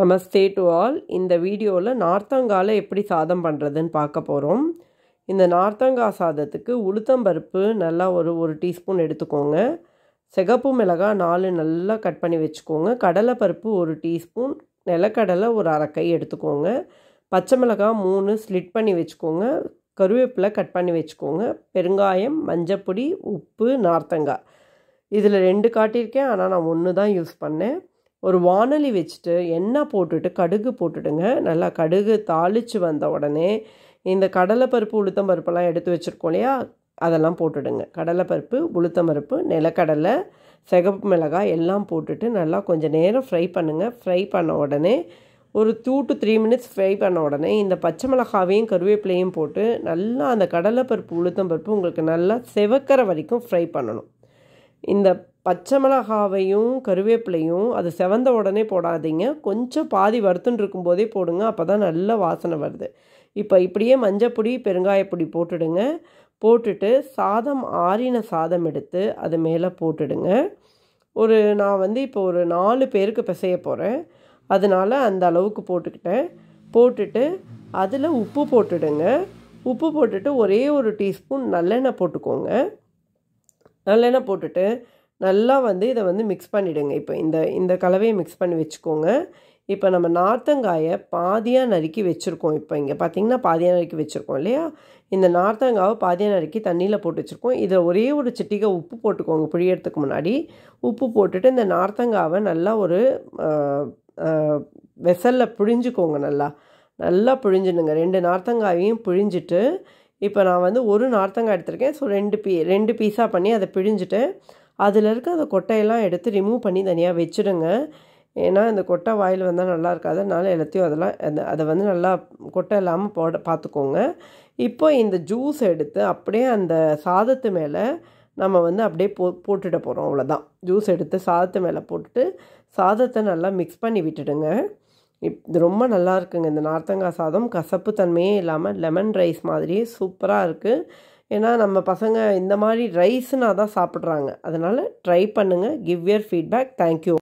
Namaste to all இந்த வீடியோவில் நார்த்தங்காலை எப்படி சாதம் பண்ணுறதுன்னு பார்க்க போகிறோம் இந்த நார்த்தங்காய் சாதத்துக்கு உளுத்தம்பருப்பு நல்லா ஒரு ஒரு டீஸ்பூன் எடுத்துக்கோங்க சிகப்பு மிளகாய் நாலு நல்லா கட் பண்ணி வச்சுக்கோங்க கடலைப்பருப்பு ஒரு டீஸ்பூன் நிலக்கடலை ஒரு அரைக்கை எடுத்துக்கோங்க பச்சை மிளகாய் மூணு ஸ்லிட் பண்ணி வச்சுக்கோங்க கருவேப்பிலை கட் பண்ணி வச்சுக்கோங்க பெருங்காயம் மஞ்சப்பொடி உப்பு நார்த்தங்காய் இதில் ரெண்டு காட்டியிருக்கேன் ஆனால் நான் ஒன்று தான் யூஸ் பண்ணேன் ஒரு வானொலி வச்சுட்டு எண்ணெய் போட்டுட்டு கடுகு போட்டுடுங்க நல்லா கடுகு தாளித்து வந்த உடனே இந்த கடலைப்பருப்பு உளுத்தம் பருப்பெல்லாம் எடுத்து வச்சுருக்கோம் இல்லையா அதெல்லாம் போட்டுடுங்க கடலைப்பருப்பு உளுத்தம் பருப்பு நிலக்கடலை சிகப்பு மிளகாய் எல்லாம் போட்டுட்டு நல்லா கொஞ்சம் நேரம் ஃப்ரை பண்ணுங்கள் ஃப்ரை பண்ண உடனே ஒரு two to three minutes fry பண்ண உடனே இந்த பச்சை மிளகாவையும் கருவேப்பிலையும் போட்டு நல்லா அந்த கடலைப்பருப்பு உளுத்தம் பருப்பு உங்களுக்கு நல்லா செவக்கிற வரைக்கும் ஃப்ரை பண்ணணும் இந்த பச்சை மிளகாவையும் கருவேப்பிலையும் அது செவந்த உடனே போடாதீங்க கொஞ்சம் பாதி வறுத்துன்னு இருக்கும்போதே போடுங்க அப்போ தான் நல்ல வாசனை வருது இப்போ இப்படியே மஞ்சப்பொடி பெருங்காயப்பொடி போட்டுடுங்க போட்டுட்டு சாதம் ஆறின சாதம் எடுத்து அது மேலே போட்டுடுங்க ஒரு நான் வந்து இப்போ ஒரு நாலு பேருக்கு பிசைய போகிறேன் அதனால் அந்த அளவுக்கு போட்டுக்கிட்டேன் போட்டுட்டு அதில் உப்பு போட்டுடுங்க உப்பு போட்டுட்டு ஒரே ஒரு டீஸ்பூன் நல்லெண்ணெய் போட்டுக்கோங்க நல்லெண்ணெய் போட்டுட்டு நல்லா வந்து இதை வந்து மிக்ஸ் பண்ணிவிடுங்க இப்போ இந்த இந்த கலவையை மிக்ஸ் பண்ணி வச்சுக்கோங்க இப்போ நம்ம நார்த்தங்காயை பாதியாக நறுக்கி வச்சுருக்கோம் இப்போ இங்கே பார்த்திங்கன்னா பாதியாக நறுக்கி வச்சுருக்கோம் இல்லையா இந்த நார்த்தங்காவை பாதியாக நறுக்கி தண்ணியில் போட்டு வச்சுருக்கோம் இதில் ஒரே ஒரு சிட்டிகை உப்பு போட்டுக்கோங்க புழியறதுக்கு முன்னாடி உப்பு போட்டுட்டு இந்த நார்த்தங்காவை நல்லா ஒரு வெசலில் பிழிஞ்சுக்கோங்க நல்லா நல்லா பிழிஞ்சிடுங்க ரெண்டு நார்த்தங்காயையும் பிழிஞ்சிட்டு இப்போ நான் வந்து ஒரு நார்த்தங்காய் எடுத்திருக்கேன் ஸோ ரெண்டு பீ ரெண்டு பீஸாக பண்ணி அதை பிழிஞ்சிட்டு அதில் இருக்க அந்த கொட்டையெல்லாம் எடுத்து ரிமூவ் பண்ணி தனியாக வச்சுடுங்க ஏன்னா இந்த கொட்டை வாயில் வந்தால் நல்லா இருக்காது அதனால் எல்லாத்தையும் அதெல்லாம் அந்த அதை வந்து நல்லா கொட்டை இல்லாமல் போட பார்த்துக்கோங்க இப்போ இந்த ஜூஸ் எடுத்து அப்படியே அந்த சாதத்து மேலே நம்ம வந்து அப்படியே போ போட்டுட போகிறோம் அவ்வளோதான் ஜூஸ் எடுத்து சாதத்து மேலே போட்டுட்டு சாதத்தை நல்லா மிக்ஸ் பண்ணி விட்டுடுங்க இப் இது ரொம்ப நல்லா இருக்குங்க இந்த நார்த்தங்காய் சாதம் கசப்பு தன்மையே இல்லாமல் லெமன் ரைஸ் மாதிரியே சூப்பராக இருக்குது ஏன்னா நம்ம பசங்க இந்த மாதிரி ரைஸ்னால் தான் சாப்பிட்றாங்க அதனால் ட்ரை பண்ணுங்கள் கிவ் யர் ஃபீட்பேக் தேங்க்யூ